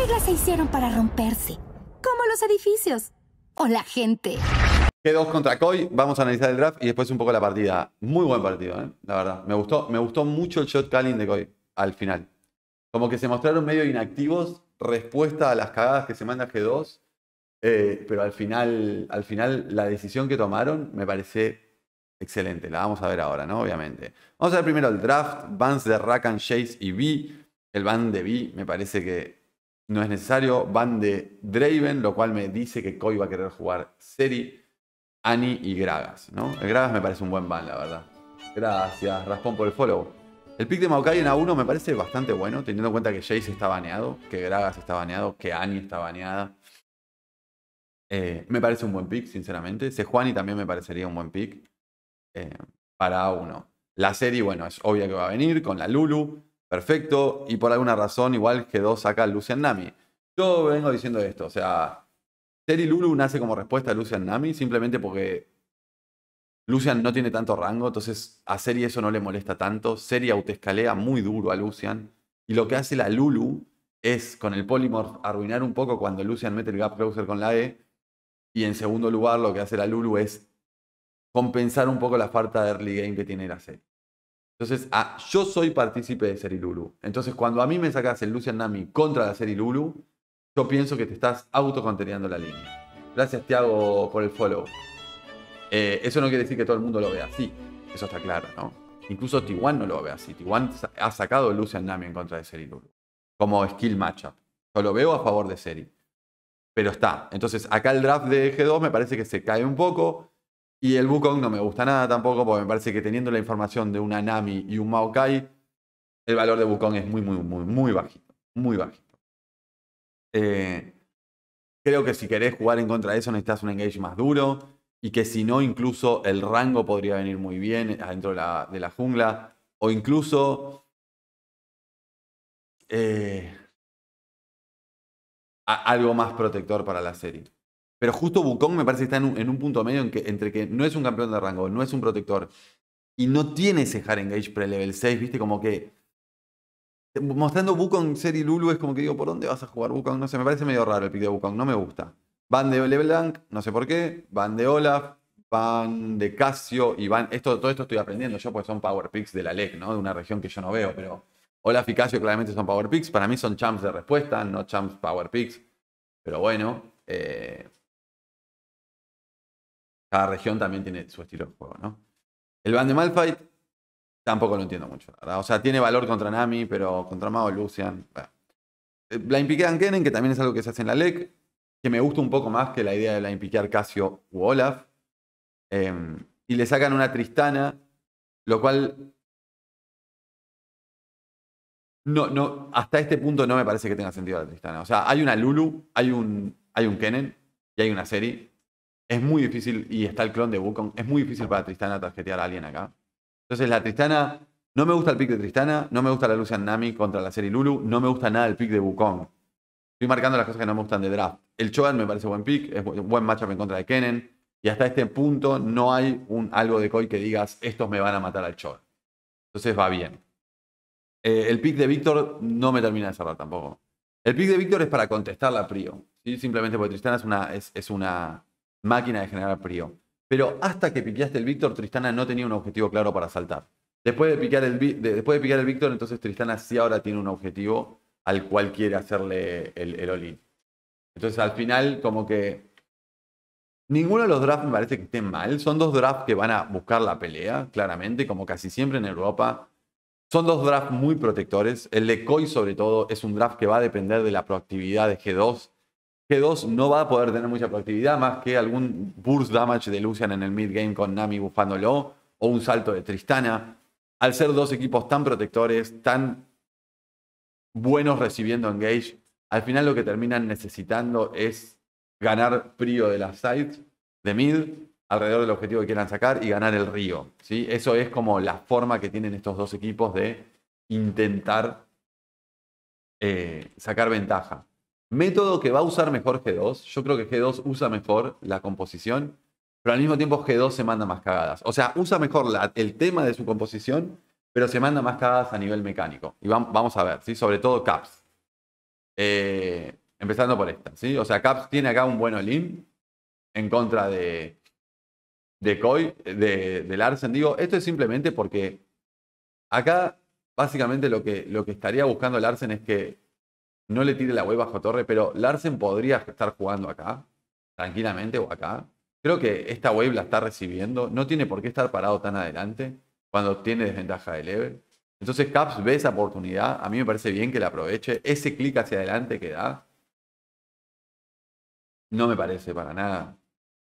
reglas se hicieron para romperse, como los edificios o la gente. G2 contra Koi. vamos a analizar el draft y después un poco la partida. Muy buen partido, ¿eh? la verdad. Me gustó, me gustó mucho el shot calling de Koi al final. Como que se mostraron medio inactivos, respuesta a las cagadas que se manda G2, eh, pero al final, al final la decisión que tomaron me parece excelente. La vamos a ver ahora, ¿no? Obviamente. Vamos a ver primero el draft, bans de Rakan, Chase y B. El ban de B me parece que no es necesario. Van de Draven, lo cual me dice que Koi va a querer jugar Seri, Annie y Gragas, ¿no? El Gragas me parece un buen ban, la verdad. Gracias, Raspón, por el follow. El pick de Maokai en A1 me parece bastante bueno, teniendo en cuenta que Jace está baneado, que Gragas está baneado, que Annie está baneada. Eh, me parece un buen pick, sinceramente. Sejuani también me parecería un buen pick eh, para A1. La serie, bueno, es obvia que va a venir con la Lulu perfecto, y por alguna razón igual quedó saca Lucian Nami. Yo vengo diciendo esto, o sea, Seri Lulu nace como respuesta a Lucian Nami simplemente porque Lucian no tiene tanto rango, entonces a Seri eso no le molesta tanto. Seri autoescalea muy duro a Lucian, y lo que hace la Lulu es con el Polymorph arruinar un poco cuando Lucian mete el gap closer con la E. Y en segundo lugar, lo que hace la Lulu es compensar un poco la falta de early game que tiene la serie. Entonces, ah, yo soy partícipe de Serilulu. Entonces, cuando a mí me sacas el Lucian Nami contra la Serilulu, yo pienso que te estás autoconteniendo la línea. Gracias, Tiago, por el follow. Eh, eso no quiere decir que todo el mundo lo vea así. Eso está claro, ¿no? Incluso Tiguan no lo ve así. Tiwan ha sacado el Lucian Nami en contra de Serilulu. Como skill matchup. Yo lo veo a favor de Seri. Pero está. Entonces, acá el draft de G2 me parece que se cae un poco. Y el Wukong no me gusta nada tampoco, porque me parece que teniendo la información de una Nami y un Maokai, el valor de Wukong es muy, muy, muy, muy bajito. Muy bajito. Eh, creo que si querés jugar en contra de eso, necesitas un engage más duro. Y que si no, incluso el rango podría venir muy bien adentro de la, jungla. O incluso. Eh, algo más protector para la serie. Pero justo Bukong me parece que está en un, punto medio entre que no es un campeón de rango, no es un protector y no tiene ese hard engage pre-level 6, ¿viste? Como que. Mostrando Wukong, Ser y Lulu es como que digo, ¿por dónde vas a jugar Wukong? No sé, me parece medio raro el pick de Wukong, no me gusta. Van de Leblanc, no sé por qué, van de Olaf, van de Casio y van. Esto, todo esto estoy aprendiendo yo, pues son power picks de la LEC, ¿no? De una región que yo no veo, pero. Olaf y Casio claramente son power picks. Para mí son champs de respuesta, no champs power picks. Pero bueno. Eh, cada región también tiene su estilo de juego, ¿no? El Band de Malfight tampoco lo entiendo mucho, verdad. O sea, tiene valor contra Nami, pero contra Mago Lucian. la eh, Blind Piquean Kennen, que también es algo que se hace en la LEC, que me gusta un poco más que la idea de Blind Piquear Casio u Olaf. Em, y le sacan una Tristana, lo cual. No, no, hasta este punto no me parece que tenga sentido la Tristana. O sea, hay una Lulu, hay un, hay un Kennen y hay una serie. Es muy difícil, y está el clon de Wukong, es muy difícil para Tristana tarjetear a alguien acá. Entonces la Tristana, no me gusta el pick de Tristana, no me gusta la Lucian Nami contra la serie Lulu, no me gusta nada el pick de Wukong. Estoy marcando las cosas que no me gustan de draft. El Choan me parece buen pick, es buen matchup en contra de Kennen. Y hasta este punto no hay un, algo de Koi que digas, estos me van a matar al Choan. Entonces va bien. Eh, el pick de Víctor no me termina de cerrar tampoco. El pick de Víctor es para contestar la Prio. ¿sí? Simplemente porque Tristana es una, es una máquina de generar frío. Pero hasta que piqueaste el Víctor, Tristana no tenía un objetivo claro para saltar. Después de picar el, después de picar el Víctor, entonces Tristana sí ahora tiene un objetivo al cual quiere hacerle el, el Entonces al final, como que. Ninguno de los drafts me parece que estén mal. Son dos drafts que van a buscar la pelea, claramente, como casi siempre en Europa. Son dos drafts muy protectores. El de Koi, sobre todo, es un draft que va a depender de la proactividad de G2 G2 no va a poder tener mucha proactividad más que algún burst damage de Lucian en el mid-game con Nami bufándolo o un salto de Tristana. Al ser dos equipos tan protectores, tan buenos recibiendo engage, al final lo que terminan necesitando es ganar prio de la side de mid alrededor del objetivo que quieran sacar y ganar el río. ¿sí? Eso es como la forma que tienen estos dos equipos de intentar eh, sacar ventaja. Método que va a usar mejor G2. Yo creo que G2 usa mejor la composición, pero al mismo tiempo G2 se manda más cagadas. O sea, usa mejor el tema de su composición, pero se manda más cagadas a nivel mecánico. Y vamos a ver, ¿sí? Sobre todo Caps. Eh, empezando por esta, ¿sí? O sea, Caps tiene acá un buen Olim en contra de, de Koi, de, Larsen. Digo, esto es simplemente porque acá básicamente lo que, lo que estaría buscando Larsen es que no le tire la wave bajo torre, pero Larsen podría estar jugando acá, tranquilamente o acá. Creo que esta wave la está recibiendo, no tiene por qué estar parado tan adelante cuando tiene desventaja de level. Entonces Caps ve esa oportunidad, a mí me parece bien que la aproveche, ese clic hacia adelante que da, no me parece para nada.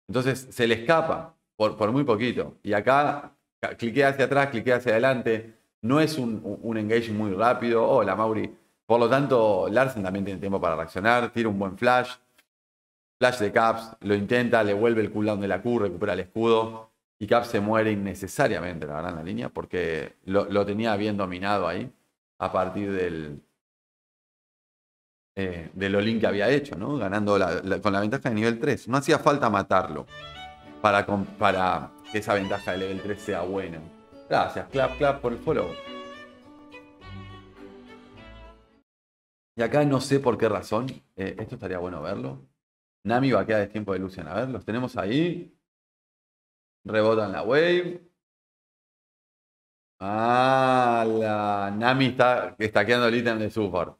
Entonces se le escapa por, muy poquito. Y acá cliquea hacia atrás, cliquea hacia adelante, no es un, un engage muy rápido, hola Mauri, por lo tanto, Larsen también tiene tiempo para reaccionar, tira un buen flash, flash de Caps, lo intenta, le vuelve el cooldown de la Q, recupera el escudo y Caps se muere innecesariamente, la verdad, en la línea, porque lo, tenía bien dominado ahí a partir del, eh, lo Olin que había hecho, ¿no? ganando con la ventaja de nivel 3. No hacía falta matarlo para, para que esa ventaja de nivel 3 sea buena. Gracias, clap, clap por el follow. Y acá no sé por qué razón, eh, esto estaría bueno verlo. Nami va a quedar de tiempo de Lucian. A ver, los tenemos ahí. Rebotan la wave. Ah, la Nami está quedando el ítem de support.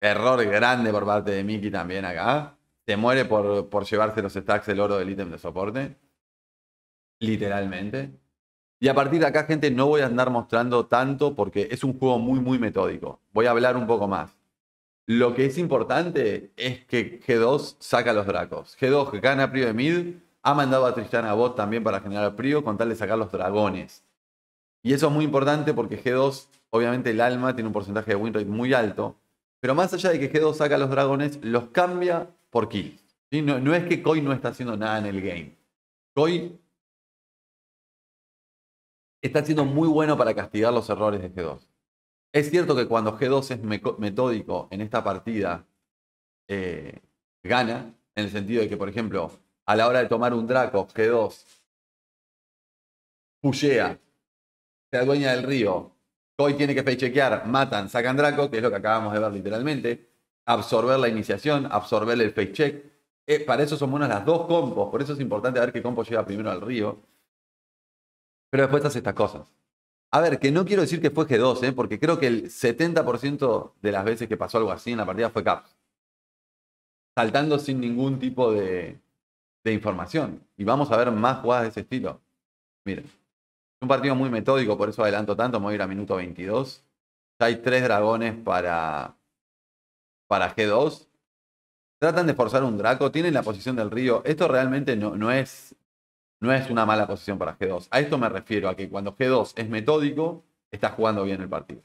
Error grande por parte de Miki también acá. Se muere por, por llevarse los stacks el oro del ítem de soporte. Literalmente. Y a partir de acá, gente, no voy a andar mostrando tanto porque es un juego muy, muy metódico. Voy a hablar un poco más. Lo que es importante es que G2 saca los Dracos. G2 gana Prio de mid, ha mandado a a Bot también para generar Prio con tal de sacar los dragones. Y eso es muy importante porque G2, obviamente el alma tiene un porcentaje de win rate muy alto, pero más allá de que G2 saca los dragones, los cambia por kills. No, es que Koi no está haciendo nada en el game. Koi está siendo muy bueno para castigar los errores de G2. Es cierto que cuando G2 es metódico en esta partida, eh, gana, en el sentido de que, por ejemplo, a la hora de tomar un Draco, G2 pullea, se adueña del río, Hoy tiene que fechequear, matan, sacan Draco, que es lo que acabamos de ver literalmente, absorber la iniciación, absorber el facecheck. Eh, para eso son buenas las dos compos, por eso es importante ver qué compo llega primero al río. Pero después hace estas cosas. A ver, que no quiero decir que fue G2, ¿eh? porque creo que el 70% de las veces que pasó algo así en la partida fue Caps. Saltando sin ningún tipo de, información. Y vamos a ver más jugadas de ese estilo. Miren, es un partido muy metódico, por eso adelanto tanto. Me voy a ir a minuto 22. Ya hay tres dragones para, para G2. Tratan de forzar un Draco, tienen la posición del río. Esto realmente no, no es no es una mala posición para G2. A esto me refiero, a que cuando G2 es metódico, está jugando bien el partido.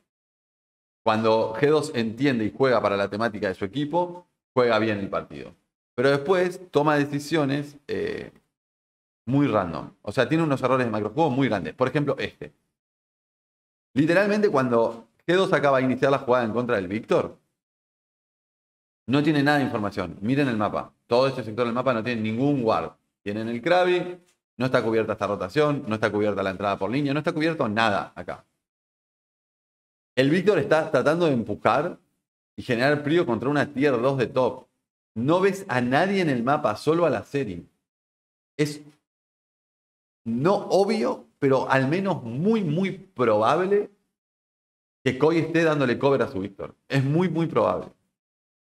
Cuando G2 entiende y juega para la temática de su equipo, juega bien el partido. Pero después toma decisiones eh, muy random. O sea, tiene unos errores de macrojuego muy grandes. Por ejemplo, este. Literalmente cuando G2 acaba de iniciar la jugada en contra del Víctor, no tiene nada de información. Miren el mapa. Todo este sector del mapa no tiene ningún guard. Tienen el Krabi, no está cubierta esta rotación, no está cubierta la entrada por línea, no está cubierto nada acá. El Víctor está tratando de empujar y generar frío contra una tier 2 de top. No ves a nadie en el mapa, solo a la serie. Es no obvio, pero al menos muy, muy probable que Koi esté dándole cover a su Víctor. Es muy, muy probable.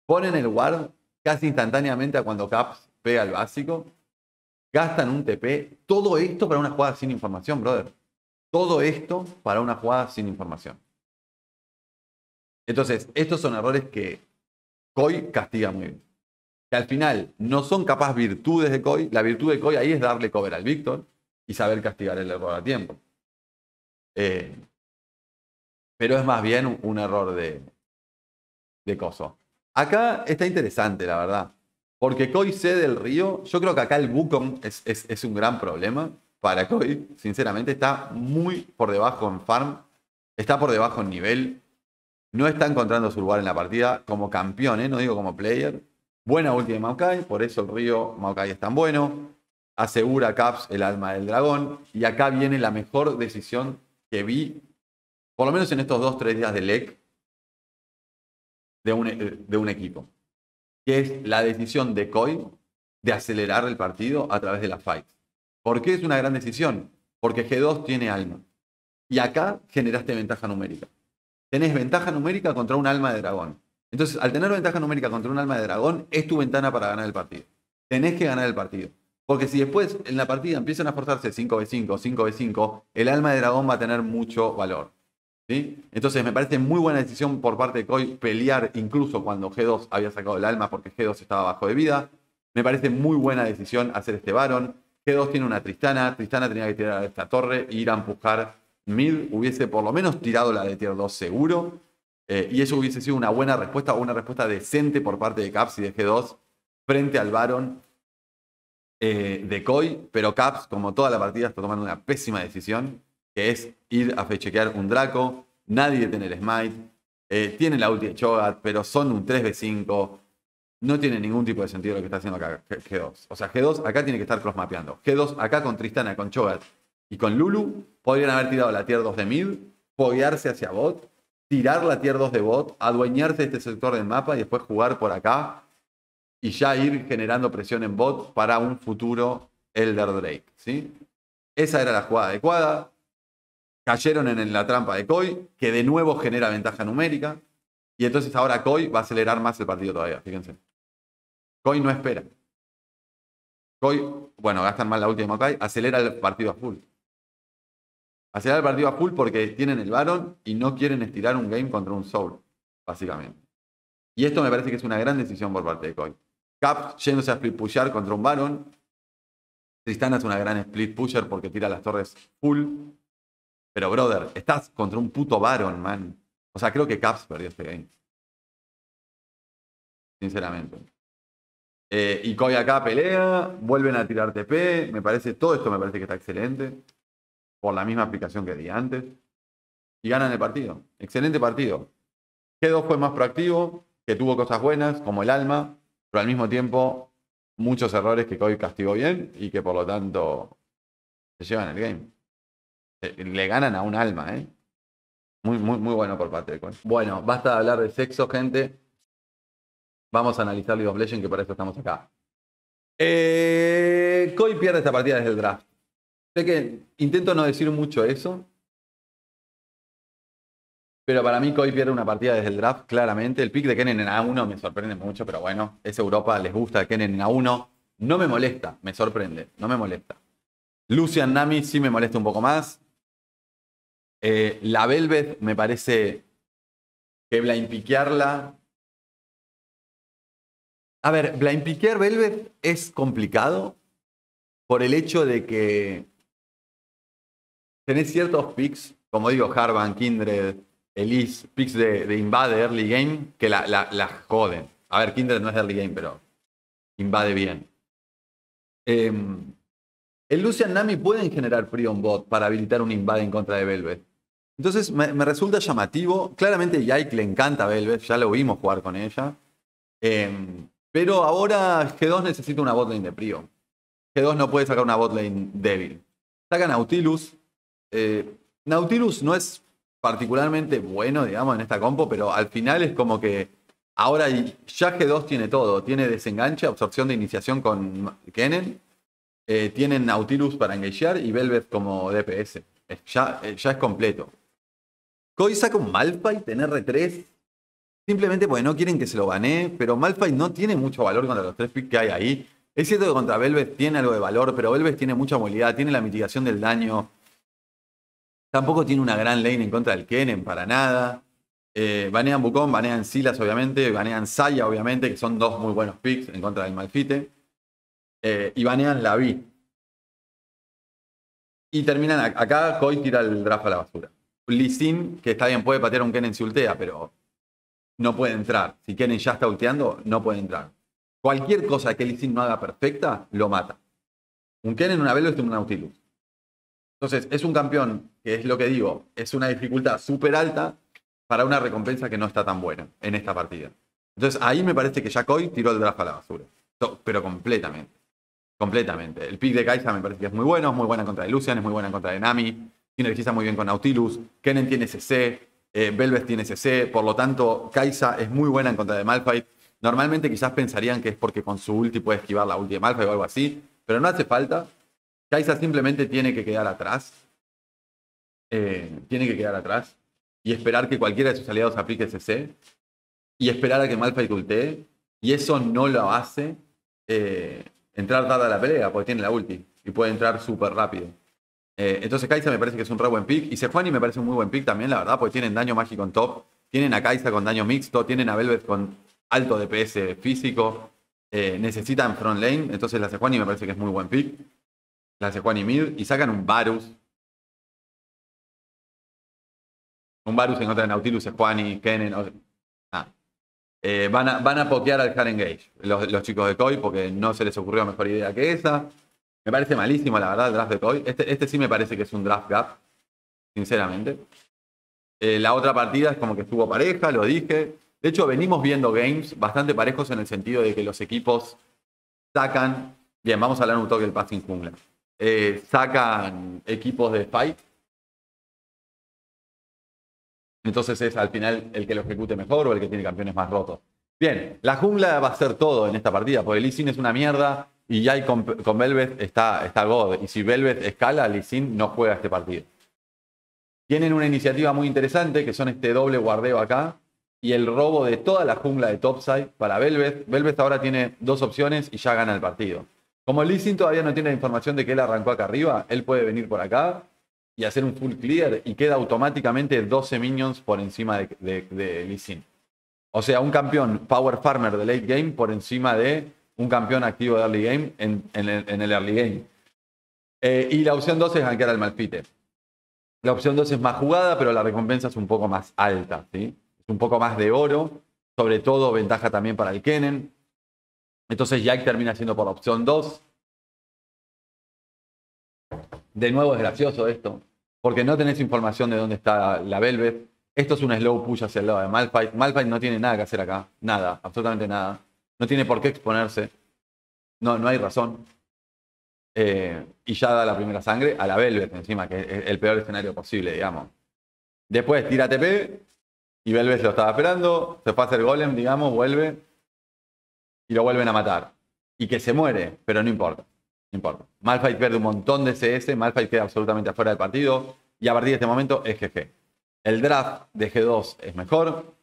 Ponen el guard casi instantáneamente a cuando Caps pega el básico gastan un TP. Todo esto para una jugada sin información, brother. Todo esto para una jugada sin información. Entonces, estos son errores que Koi castiga muy bien. Que al final no son capaz virtudes de Koi. La virtud de Koi ahí es darle cover al Víctor y saber castigar el error a tiempo. Eh, pero es más bien un, error de, de coso. Acá está interesante, la verdad. Porque Koi cede el río. Yo creo que acá el Wukong es, un gran problema para Koi. Sinceramente, está muy por debajo en farm. Está por debajo en nivel. No está encontrando su lugar en la partida como campeón, ¿eh? no digo como player. Buena última de Maokai, por eso el río Maokai es tan bueno. Asegura Caps el alma del dragón. Y acá viene la mejor decisión que vi, por lo menos en estos dos, tres días de LEC, de un equipo que es la decisión de coin de acelerar el partido a través de las fights. ¿Por qué es una gran decisión? Porque G2 tiene alma. Y acá generaste ventaja numérica. Tenés ventaja numérica contra un alma de dragón. Entonces, al tener ventaja numérica contra un alma de dragón, es tu ventana para ganar el partido. Tenés que ganar el partido. Porque si después en la partida empiezan a forzarse 5v5, 5v5, el alma de dragón va a tener mucho valor. Entonces me parece muy buena decisión por parte de Koi pelear incluso cuando G2 había sacado el alma porque G2 estaba bajo de vida. Me parece muy buena decisión hacer este Baron G2 tiene una Tristana, Tristana tenía que tirar a esta torre e ir a empujar mid. Hubiese por lo menos tirado la de tier 2 seguro. Eh, y eso hubiese sido una buena respuesta o una respuesta decente por parte de Caps y de G2 frente al Baron eh, de Koi Pero Caps, como toda la partida, está tomando una pésima decisión que es ir a fechequear un Draco. Nadie tiene el Smite. Eh, tiene la ulti de Chogat, pero son un 3v5. No tiene ningún tipo de sentido lo que está haciendo acá G2. O sea, G2 acá tiene que estar crossmapeando. G2 acá con Tristana, con Chogat y con Lulu podrían haber tirado la tier 2 de mid, foguearse hacia bot, tirar la tier 2 de bot, adueñarse de este sector del mapa y después jugar por acá y ya ir generando presión en bot para un futuro Elder Drake. ¿sí? Esa era la jugada adecuada. Cayeron en la trampa de Koi que de nuevo genera ventaja numérica. Y entonces ahora Koi va a acelerar más el partido todavía, fíjense. Koi no espera. Coy, bueno, gastan mal la última Kai, acelera el partido a full. Acelera el partido a full porque tienen el Baron y no quieren estirar un game contra un Soul, básicamente. Y esto me parece que es una gran decisión por parte de Coy. Cap yéndose a split pushar contra un Baron. Tristana es una gran split pusher porque tira las torres full. Pero, brother, estás contra un puto Baron, man. O sea, creo que Caps perdió este game. Sinceramente. Eh, y Koi acá pelea, vuelven a tirar TP. Me parece, todo esto me parece que está excelente. Por la misma aplicación que di antes. Y ganan el partido. Excelente partido. G2 fue más proactivo, que tuvo cosas buenas, como el alma, pero al mismo tiempo muchos errores que Koi castigó bien y que por lo tanto se llevan el game. Eh, le ganan a un alma, ¿eh? Muy, muy, muy bueno por parte de Bueno, basta de hablar de sexo, gente. Vamos a analizar League of Legends, que para eso estamos acá. Eh, pierde esta partida desde el draft. Sé que intento no decir mucho eso. Pero para mí Koi pierde una partida desde el draft, claramente. El pick de Kennen en A1 me sorprende mucho, pero bueno, es Europa, les gusta Kennen en A1. No me molesta, me sorprende, no me molesta. Lucian Nami sí me molesta un poco más. Eh, la Velvet me parece que blindpiquearla. A ver, blindpiquear Velvet es complicado por el hecho de que tenés ciertos picks, como digo, Harvan, Kindred, Elise, picks de, Invade Early Game, que la, la, joden. A ver, Kindred no es Early Game, pero invade bien. Em, el Lucian Nami pueden generar free on bot para habilitar un invade en contra de Velvet. Entonces me, resulta llamativo. Claramente Yike le encanta a Velvet, ya lo vimos jugar con ella. Em, pero ahora G2 necesita una botlane de prio. G2 no puede sacar una botlane débil. Saca Nautilus. Eh, Nautilus no es particularmente bueno, digamos, en esta compo, pero al final es como que ahora ya G2 tiene todo. Tiene desenganche, absorción de iniciación con Kennen. Eh, tienen Nautilus para engagear y Velvet como DPS. Ya, eh, ya es completo. Koi saca un Malphite en R3. Simplemente porque no quieren que se lo banee, pero Malphite no tiene mucho valor contra los tres picks que hay ahí. Es cierto que contra Velvet tiene algo de valor, pero Velvet tiene mucha movilidad, tiene la mitigación del daño. Tampoco tiene una gran lane en contra del Kennen, para nada. Eh, banean Bucón, banean Silas, obviamente. Banean Saya, obviamente, que son dos muy buenos picks en contra del Malfite. Eh, y banean la V Y terminan acá, Koi tira el draft a la basura. Lee Sin, que está bien, puede patear a un Kennen si ultea, pero no puede entrar. Si Kennen ya está ulteando, no puede entrar. Cualquier cosa que Lee Sin no haga perfecta, lo mata. Un Kennen, una Velo es un Nautilus. Entonces, es un campeón, que es lo que digo, es una dificultad súper alta para una recompensa que no está tan buena en esta partida. Entonces, ahí me parece que Jacoy tiró el draft a la basura. pero completamente. Completamente. El pick de Kaisa me parece que es muy bueno, es muy buena contra de Lucian, es muy buena contra de Nami sinergiza muy bien con Nautilus, Kennen tiene CC, eh, tiene CC, por lo tanto, Kaisa es muy buena en contra de Malphite. Normalmente quizás pensarían que es porque con su ulti puede esquivar la ulti de Malphite o algo así, pero no hace falta. Kaisa simplemente tiene que quedar atrás. Eh, tiene que quedar atrás y esperar que cualquiera de sus aliados aplique CC y esperar a que Malphite ultee y eso no lo hace eh, entrar dada a la pelea porque tiene la ulti y puede entrar súper rápido. Eh, entonces Kai'Sa me parece que es un re buen pick. Y Sejuani me parece un muy buen pick también, la verdad, porque tienen daño mágico en top. Tienen a Kai'Sa con daño mixto. Tienen a Velvet con alto DPS físico. Eh, necesitan front lane. Entonces la Sejuani me parece que es muy buen pick. La Sejuani mid. Y sacan un Varus. Un Varus en contra de Nautilus, Sejuani, Kennen. Eh, van, a, van a pokear al Karen Gage, los, los chicos de Koi, porque no se les ocurrió mejor idea que esa. Me parece malísimo, la verdad, el draft de Coy. Este, este, sí me parece que es un draft gap, sinceramente. Eh, la otra partida es como que estuvo pareja, lo dije. De hecho, venimos viendo games bastante parejos en el sentido de que los equipos sacan. Bien, vamos a hablar un toque del passing jungla. Eh, sacan equipos de spike. Entonces es al final el que lo ejecute mejor o el que tiene campeones más rotos. Bien, la jungla va a ser todo en esta partida, porque el Lee es una mierda. Y ya con, Velvet está, está God. Y si Velvet escala, Lee no juega este partido. Tienen una iniciativa muy interesante que son este doble guardeo acá y el robo de toda la jungla de topside para Velvet. Velvet ahora tiene dos opciones y ya gana el partido. Como Lee todavía no tiene la información de que él arrancó acá arriba, él puede venir por acá y hacer un full clear y queda automáticamente 12 minions por encima de, de, O sea, un campeón power farmer de late game por encima de un campeón activo de early game en, el, early game. Eh, y la opción 2 es era al Malfite. La opción 2 es más jugada, pero la recompensa es un poco más alta, ¿sí? Es un poco más de oro, sobre todo ventaja también para el Kennen. Entonces Jack termina siendo por la opción 2. De nuevo es gracioso esto, porque no tenés información de dónde está la Velvet. Esto es un slow push hacia el lado de Malphite. Malphite no tiene nada que hacer acá, nada, absolutamente nada. No tiene por qué exponerse. No, no hay razón. Eh, y ya da la primera sangre a la Velvet encima, que es el peor escenario posible, digamos. Después tira TP y Velvet lo estaba esperando, se pasa el golem, digamos, vuelve y lo vuelven a matar. Y que se muere, pero no importa, no importa. Malphite pierde un montón de CS, Malfight queda absolutamente afuera del partido y a partir de este momento es GG. El draft de G2 es mejor,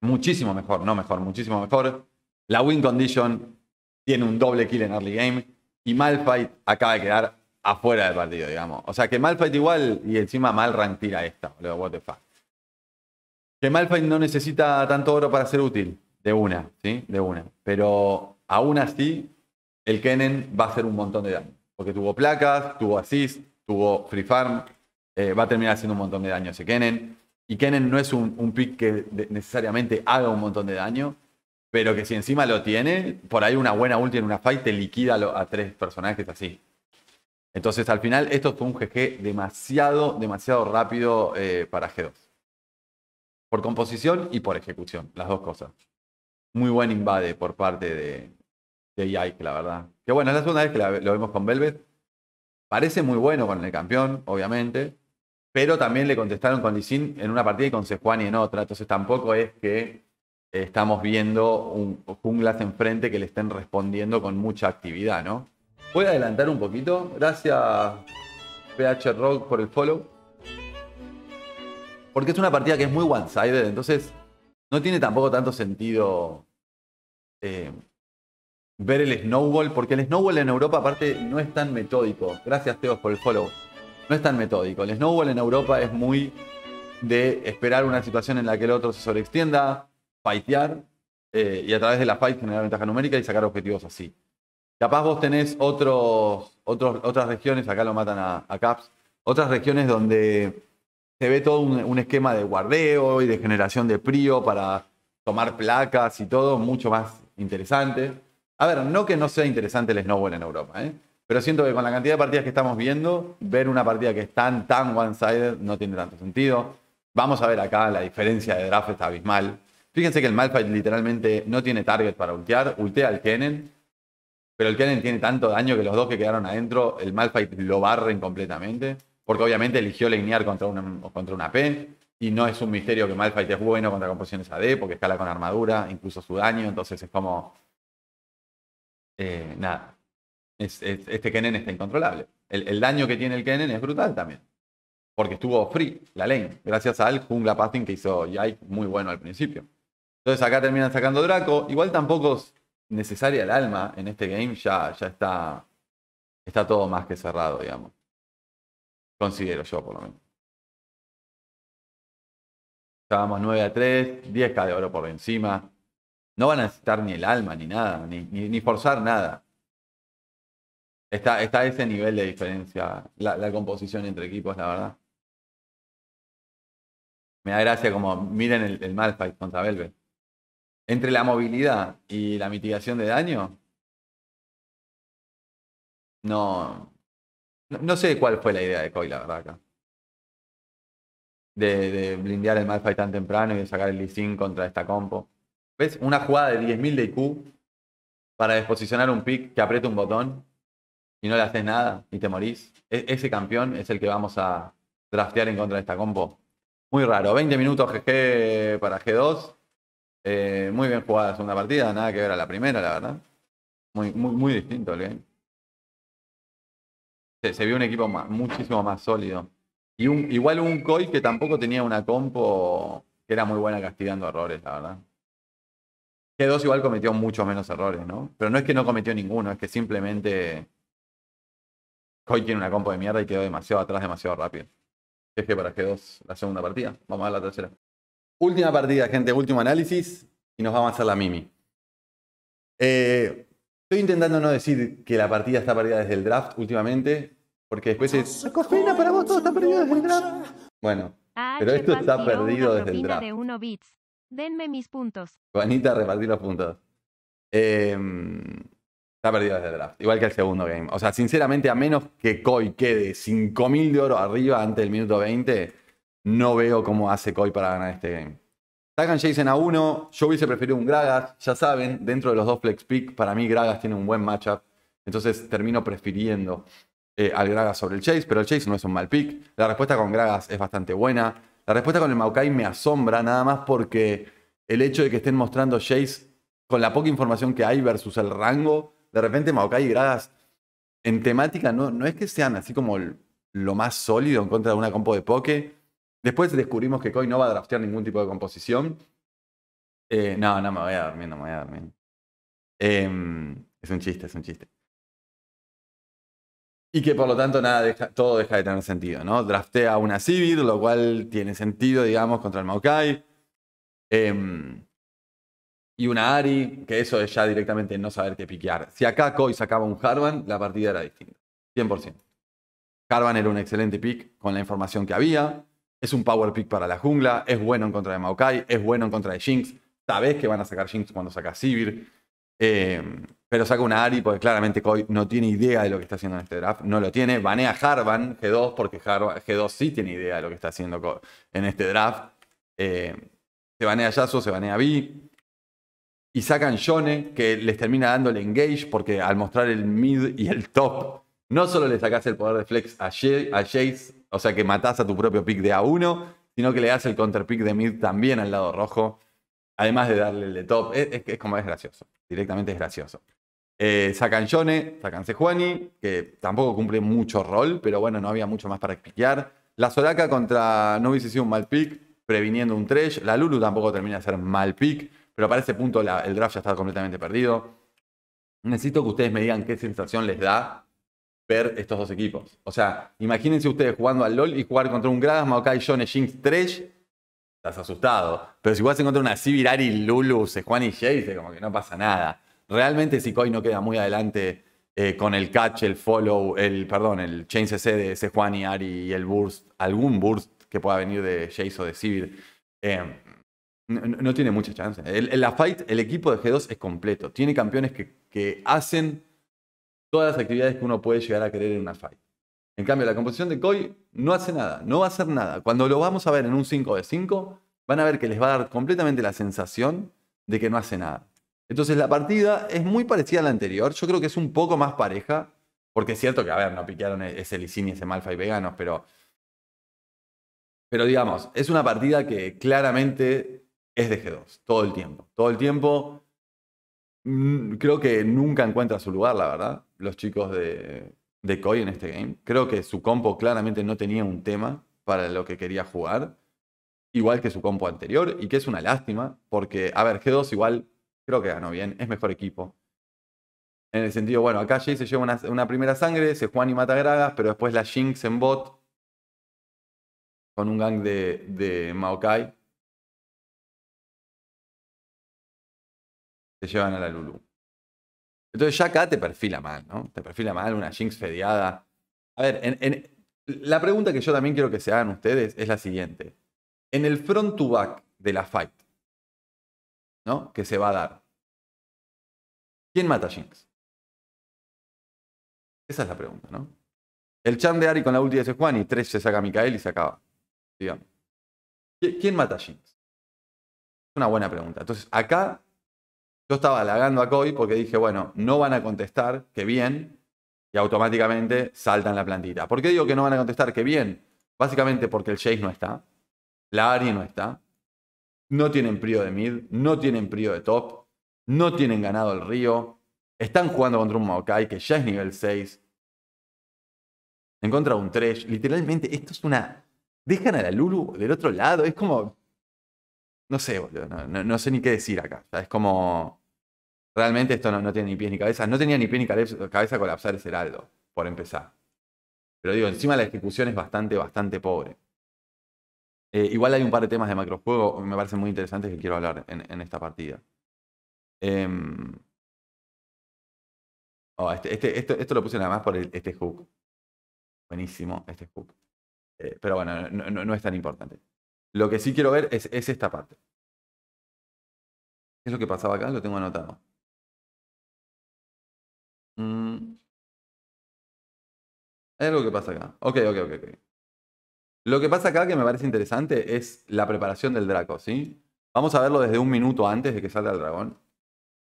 muchísimo mejor, no mejor, muchísimo mejor. La win condition tiene un doble kill en early game. Y Malfight acaba de quedar afuera del partido, digamos. O sea, que Malfight igual y encima Malran tira esta, boludo. What the fuck. Que Malfight no necesita tanto oro para ser útil. De una, ¿sí? De una. Pero aún así, el Kennen va a hacer un montón de daño. Porque tuvo placas, tuvo assist, tuvo free farm. Eh, va a terminar haciendo un montón de daño ese Kennen. Y Kennen no es un, un pick que necesariamente haga un montón de daño, pero que si encima lo tiene, por ahí una buena ulti en una fight te liquida a tres personajes así. Entonces al final esto fue un GG demasiado, demasiado rápido eh, para G2. Por composición y por ejecución, las dos cosas. Muy buen invade por parte de, de e la verdad. Que bueno, es la segunda vez que lo vemos con Velvet. Parece muy bueno con el campeón, obviamente. Pero también le contestaron con Lee en una partida y con Sejuani en otra. Entonces tampoco es que estamos viendo un, junglas enfrente que le estén respondiendo con mucha actividad, ¿no? Voy a adelantar un poquito? Gracias, PH Rock, por el follow. Porque es una partida que es muy one-sided, entonces no tiene tampoco tanto sentido eh, ver el snowball, porque el snowball en Europa aparte no es tan metódico. Gracias, Teos, por el follow. No es tan metódico. El snowball en Europa es muy de esperar una situación en la que el otro se sobreextienda, fightear eh, y a través de la fight generar ventaja numérica y sacar objetivos así. Capaz vos tenés otros, otras regiones, acá lo matan a, Caps, otras regiones donde se ve todo un, esquema de guardeo y de generación de prio para tomar placas y todo, mucho más interesante. A ver, no que no sea interesante el snowball en Europa, ¿eh? pero siento que con la cantidad de partidas que estamos viendo, ver una partida que es tan, tan one-sided no tiene tanto sentido. Vamos a ver acá, la diferencia de draft está abismal. Fíjense que el Malphite literalmente no tiene target para ultear, ultea al Kennen, pero el Kennen tiene tanto daño que los dos que quedaron adentro, el Malphite lo barren completamente, porque obviamente eligió linear contra una, contra una P, y no es un misterio que Malphite es bueno contra composiciones AD, porque escala con armadura, incluso su daño, entonces es como... Eh, nada, es, este Kennen está incontrolable. El, daño que tiene el Kennen es brutal también, porque estuvo free la lane, gracias al jungla pasting que hizo Yai muy bueno al principio. Entonces acá terminan sacando Draco. Igual tampoco es necesaria el alma en este game. Ya, ya está, está todo más que cerrado, digamos. Considero yo, por lo menos. Estábamos 9 a 3, 10k de oro por encima. No van a necesitar ni el alma, ni nada, ni, ni, forzar nada. Está, está ese nivel de diferencia, la, composición entre equipos, la verdad. Me da gracia como miren el, el Malphite contra Velvet entre la movilidad y la mitigación de daño, no, no sé cuál fue la idea de Coy, la verdad, acá. De, blindear el Malphite tan temprano y de sacar el Lee contra esta compo. ¿Ves? Una jugada de 10.000 de IQ para desposicionar un pick que aprieta un botón y no le haces nada y te morís. E, ese campeón es el que vamos a draftear en contra de esta compo. Muy raro. 20 minutos GG para G2. Eh, muy bien jugada la segunda partida, nada que ver a la primera, la verdad. Muy, muy, muy distinto el Se, vio un equipo muchísimo más sólido. Y un, igual un Koi que tampoco tenía una compo que era muy buena castigando errores, la verdad. g 2 igual cometió muchos menos errores, ¿no? Pero no es que no cometió ninguno, es que simplemente Koi tiene una compo de mierda y quedó demasiado atrás, demasiado rápido. Es que para G2 la segunda partida. Vamos a ver la tercera. Última partida, gente, último análisis y nos vamos a hacer la mimi. Eh, estoy intentando no decir que la partida está perdida desde el draft últimamente, porque después es... Cofina, para vos todo está perdido desde el draft. Bueno, pero esto está perdido desde el draft. Denme mis puntos. Juanita, repartir los puntos. Em, está perdido desde el draft, igual que el segundo game. O sea, sinceramente, a menos que Koi quede 5.000 de oro arriba antes del minuto 20 no veo cómo hace Koi para ganar este game. Sacan en a 1, yo hubiese preferido un Gragas, ya saben, dentro de los dos flex pick, para mí Gragas tiene un buen matchup, entonces termino prefiriendo eh, al Gragas sobre el Chase, pero el Chase no es un mal pick, la respuesta con Gragas es bastante buena, la respuesta con el Maokai me asombra nada más porque el hecho de que estén mostrando Chase con la poca información que hay versus el rango, de repente Maokai y Gragas en temática no, no es que sean así como lo más sólido en contra de una compo de poke, Después descubrimos que Koi no va a draftear ningún tipo de composición. Eh, no, no me voy a dormir, no me voy a dormir. Em, es un chiste, es un chiste. Y que por lo tanto nada todo deja de tener sentido, ¿no? Draftea una Civil, lo cual tiene sentido, digamos, contra el Maokai. Em, y una Ari, que eso es ya directamente no saber qué piquear. Si acá Koi sacaba un Harvan, la partida era distinta. 100%. Harvan era un excelente pick con la información que había es un power pick para la jungla, es bueno en contra de Maokai, es bueno en contra de Jinx. Sabes que van a sacar Jinx cuando saca Sivir. Eh, pero saca una Ari porque claramente Koi no tiene idea de lo que está haciendo en este draft. No lo tiene. Banea Harvan G2 porque G2 sí tiene idea de lo que está haciendo en este draft. Eh, se banea Yasuo, se banea Vi. Y sacan Shone que les termina dando el engage porque al mostrar el mid y el top, no solo le sacas el poder de flex a, a Jace, o sea que matás a tu propio pick de A1, sino que le das el counter pick de mid también al lado rojo. Además de darle el de top. Es, como es gracioso. Directamente es gracioso. Eh, sacan Yone, sacan Sejuani, que tampoco cumple mucho rol, pero bueno, no había mucho más para explicar. La Soraka contra no hubiese sido un mal pick, previniendo un trash. La Lulu tampoco termina de ser mal pick, pero para ese punto el draft ya está completamente perdido. Necesito que ustedes me digan qué sensación les da ver estos dos equipos. O sea, imagínense ustedes jugando al LOL y jugar contra un Gragas, Maokai, Jones, Jinx, Tresh. Estás asustado. Pero si vas encontrar una Ari, Lulu, Sejuani, y Jace, como que no pasa nada. Realmente si Koi no queda muy adelante eh, con el catch, el follow, el, perdón, el chain CC de Sejuani, y Ari y el burst, algún burst que pueda venir de Jace o de Sivir eh, no, tiene mucha chance. El, la fight, el equipo de G2 es completo. Tiene campeones que, que hacen todas las actividades que uno puede llegar a querer en una fight. En cambio, la composición de Koi no hace nada, no va a hacer nada. Cuando lo vamos a ver en un 5 de 5, van a ver que les va a dar completamente la sensación de que no hace nada. Entonces la partida es muy parecida a la anterior, yo creo que es un poco más pareja, porque es cierto que, a ver, no piquearon e-, ese Licini, ese Malfa y veganos, pero... Pero digamos, es una partida que claramente es de G2, todo el tiempo. Todo el tiempo Mm, creo que nunca encuentra su lugar, la verdad, los chicos de, Koi en este game. Creo que su compo claramente no tenía un tema para lo que quería jugar, igual que su compo anterior, y que es una lástima, porque, a ver, G2 igual creo que ganó bien, es mejor equipo. En el sentido, bueno, acá Jay se lleva una, primera sangre, se Juan y mata Gragas, pero después la Jinx en bot, con un gang de, de Maokai, llevan a la Lulu. Entonces ya acá te perfila mal, ¿no? Te perfila mal una Jinx fedeada. A ver, en, la pregunta que yo también quiero que se hagan ustedes es la siguiente. En el front to back de la fight, ¿no? Que se va a dar. ¿Quién mata a Jinx? Esa es la pregunta, ¿no? El champ de Ari con la ulti de Juan y tres se saca Micael y se acaba. Digamos. ¿Quién mata a Jinx? Es una buena pregunta. Entonces, acá yo estaba halagando a Koi porque dije, bueno, no van a contestar, que bien, y automáticamente saltan la plantita. ¿Por qué digo que no van a contestar, que bien? Básicamente porque el Chase no está, la ARI no está, no tienen prio de mid, no tienen prio de top, no tienen ganado el río, están jugando contra un Maokai que ya es nivel 6, en contra de un Tresh. Literalmente, esto es una. Dejan a la Lulu del otro lado, es como. No sé, boludo. No, sé ni qué decir acá. es como. Realmente esto no, tiene ni pies ni cabeza. No tenía ni pies ni cabeza colapsar ese heraldo, por empezar. Pero digo, encima la ejecución es bastante, bastante pobre. Eh, igual hay un par de temas de macrojuego que me parecen muy interesantes que quiero hablar en, esta partida. Em, oh, este, este, esto, lo puse nada más por este hook. Buenísimo, este hook. Eh, pero bueno, no es tan importante. Lo que sí quiero ver es, esta parte. ¿Qué es lo que pasaba acá? Lo tengo anotado. Es mm. lo que pasa acá. Ok, ok, ok, ok. Lo que pasa acá que me parece interesante es la preparación del Draco, ¿sí? Vamos a verlo desde un minuto antes de que salga el dragón.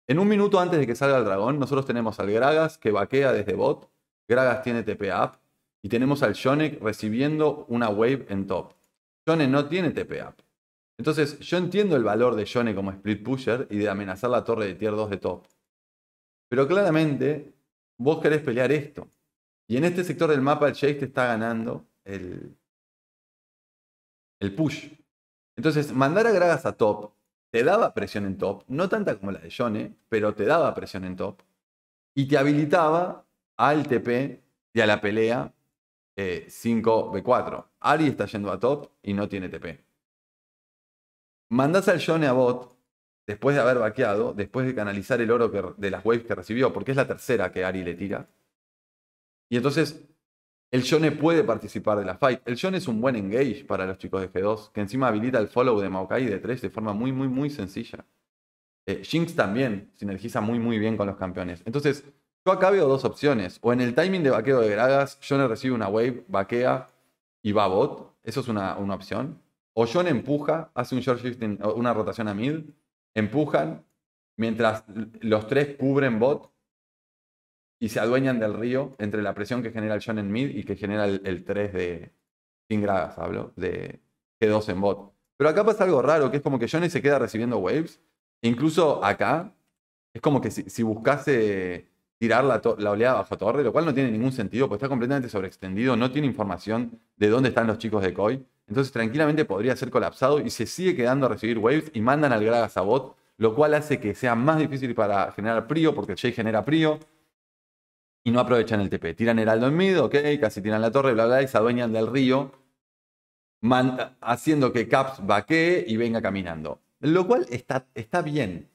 En un minuto antes de que salga el dragón, nosotros tenemos al Gragas que vaquea desde bot. Gragas tiene TP up. Y tenemos al Shonek recibiendo una wave en top. Yone no tiene TP up. Entonces, yo entiendo el valor de Yone como split pusher y de amenazar la torre de tier 2 de top. Pero claramente, vos querés pelear esto. Y en este sector del mapa, el Chase te está ganando el, el push. Entonces, mandar a Gragas a top te daba presión en top, no tanta como la de Yone, pero te daba presión en top. Y te habilitaba al TP y a la pelea 5v4. Eh, Ari está yendo a top y no tiene TP. Mandas al Johnny a bot después de haber vaqueado, después de canalizar el oro de las waves que recibió, porque es la tercera que Ari le tira. Y entonces el Johnny puede participar de la fight. El Yone es un buen engage para los chicos de G2, que encima habilita el follow de Maokai de 3 de forma muy, muy, muy sencilla. Eh, Jinx también sinergiza muy, muy bien con los campeones. Entonces, yo acá veo dos opciones. O en el timing de vaqueo de Gragas, Johnny recibe una wave, vaquea, y va bot. Eso es una, opción. O John empuja, hace un short shift, una rotación a mid, empujan, mientras los tres cubren bot y se adueñan del río entre la presión que genera el John en mid y que genera el, tres 3 de 100 gradas, hablo, de G2 en bot. Pero acá pasa algo raro, que es como que Johnny se queda recibiendo waves. Incluso acá, es como que si buscase tirar la, oleada bajo torre, lo cual no tiene ningún sentido, porque está completamente sobreextendido, no tiene información de dónde están los chicos de Koi Entonces tranquilamente podría ser colapsado y se sigue quedando a recibir waves y mandan al Gragas a bot, lo cual hace que sea más difícil para generar prio, porque Jay genera prio y no aprovechan el TP. Tiran Heraldo en mid, ok, casi tiran la torre, bla, bla, y se adueñan del río, haciendo que Caps vaquee y venga caminando. Lo cual está, está bien,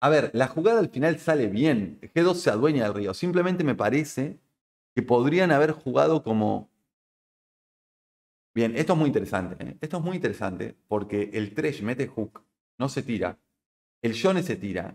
a ver, la jugada al final sale bien. G2 se adueña del río. Simplemente me parece que podrían haber jugado como... Bien, esto es muy interesante. ¿eh? Esto es muy interesante porque el Tresh mete hook, no se tira. El Yone se tira.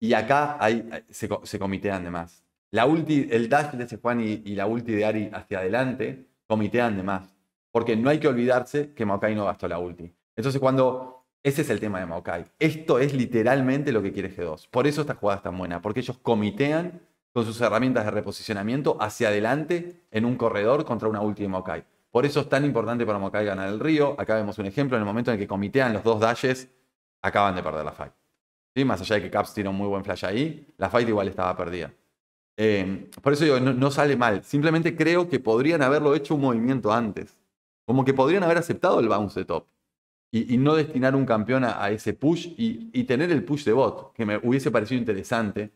Y acá hay, eh, se, comitean de más. La el dash de ese y, y la ulti de Ari hacia adelante comitean de más. Porque no hay que olvidarse que Maokai no gastó la ulti. Entonces cuando ese es el tema de Maokai. Esto es literalmente lo que quiere G2. Por eso esta jugada es tan buena, porque ellos comitean con sus herramientas de reposicionamiento hacia adelante en un corredor contra una última de Maokai. Por eso es tan importante para Maokai ganar el río. Acá vemos un ejemplo, en el momento en que comitean los dos dashes, acaban de perder la fight. Más allá de que Caps tiene un muy buen flash ahí, la fight igual estaba perdida. Eh, por eso digo, no, no sale mal. Simplemente creo que podrían haberlo hecho un movimiento antes. Como que podrían haber aceptado el bounce de top y, no destinar un campeón a, ese push y, tener el push de bot, que me hubiese parecido interesante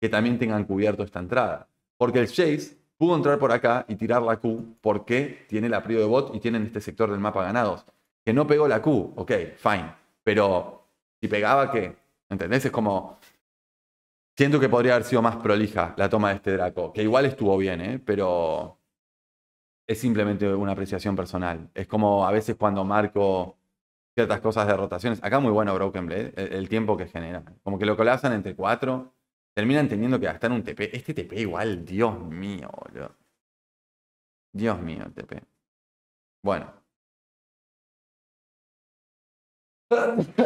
que también tengan cubierto esta entrada. Porque el Chase pudo entrar por acá y tirar la Q porque tiene el prio de bot y tienen este sector del mapa ganados. Que no pegó la Q, ok, fine. Pero si pegaba, ¿qué? ¿Entendés? Es como... Siento que podría haber sido más prolija la toma de este Draco, que igual estuvo bien, ¿eh? pero es simplemente una apreciación personal. Es como a veces cuando Marco ciertas cosas de rotaciones. Acá muy bueno Broken Blade, el, tiempo que genera. Como que lo colapsan entre cuatro, terminan teniendo que gastar un TP. Este TP igual, Dios mío, boludo. Dios mío, el TP. Bueno.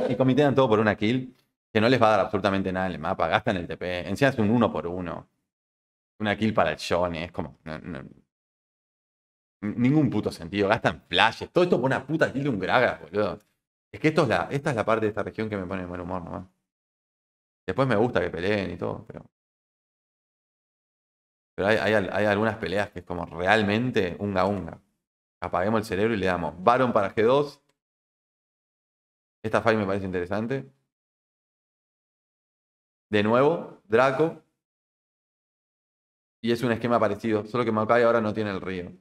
Y comitean todo por una kill que no les va a dar absolutamente nada en el mapa. Gastan el TP. Encima es un uno por uno. Una kill para el Johnny. Es como. ningún puto sentido. Gastan flashes. Todo esto por una puta kill de un Gragas, boludo. Es que esta es la parte de esta región que me pone de mal humor nomás. Después me gusta que peleen y todo, pero. Pero hay, algunas peleas que es como realmente unga unga. Apaguemos el cerebro y le damos Baron para G2. Esta fight me parece interesante. De nuevo, Draco. Y es un esquema parecido, solo que Maokai ahora no tiene el río.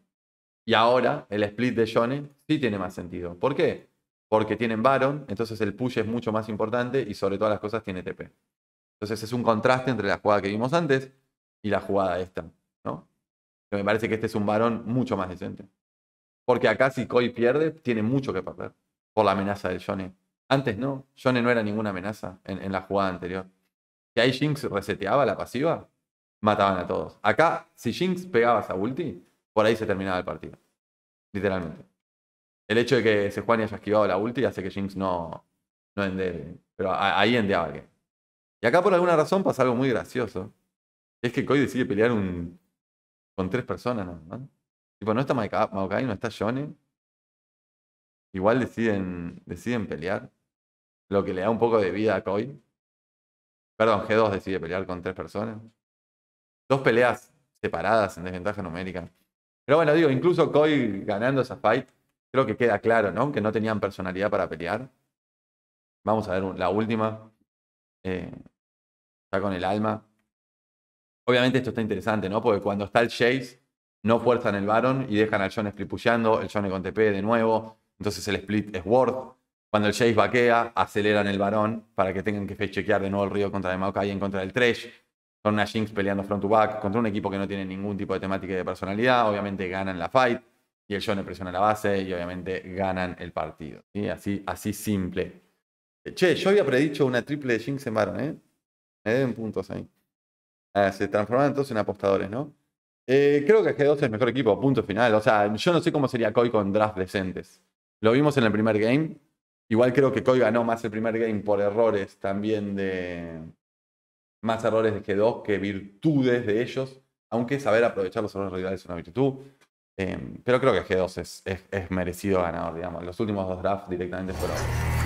Y ahora el split de Shone sí tiene más sentido. ¿Por qué? porque tienen Baron, entonces el push es mucho más importante y sobre todas las cosas tiene TP. Entonces es un contraste entre la jugada que vimos antes y la jugada esta, ¿no? me parece que este es un varón mucho más decente. Porque acá si Koi pierde, tiene mucho que perder por la amenaza de Johnny. Antes no, Johnny no era ninguna amenaza en, la jugada anterior. Si ahí Jinx reseteaba la pasiva, mataban a todos. Acá, si Jinx pegaba a ulti, por ahí se terminaba el partido. Literalmente. El hecho de que Sejuani haya esquivado la ulti hace que Jinx no, no Pero ahí endeaba alguien. Y acá por alguna razón pasa algo muy gracioso. Es que Koi decide pelear un, con tres personas ¿no? Tipo, no está Maokai, no está Johnny. Igual deciden, deciden pelear. Lo que le da un poco de vida a Koi. Perdón, G2 decide pelear con tres personas. Dos peleas separadas en desventaja numérica. Pero bueno, digo, incluso Koi ganando esas fight Creo que queda claro, ¿no? Que no tenían personalidad para pelear. Vamos a ver la última. está eh, con el alma. Obviamente esto está interesante, ¿no? Porque cuando está el Chase, no fuerzan el Baron y dejan al John flipullando, el John con TP de nuevo. Entonces el split es Worth. Cuando el Chase vaquea, aceleran el varón para que tengan que chequear de nuevo el río contra el y en contra del Tresh. Con una Jinx peleando front to back contra un equipo que no tiene ningún tipo de temática de personalidad. Obviamente ganan la fight y el le presiona la base y obviamente ganan el partido. Así, así simple. Eh, che, yo había predicho una triple de Jinx en Baron, ¿eh? Me deben puntos ahí. Ah, se transformaron entonces en apostadores, ¿no? Eh, creo que G2 es el mejor equipo, punto final. O sea, yo no sé cómo sería Koi con draft decentes. Lo vimos en el primer game. Igual creo que Koi ganó más el primer game por errores también de. Más errores de G2 que virtudes de ellos. Aunque saber aprovechar los errores rivales es una virtud. Em, pero creo que G2 es, es merecido ganador, digamos. Los últimos dos drafts directamente fueron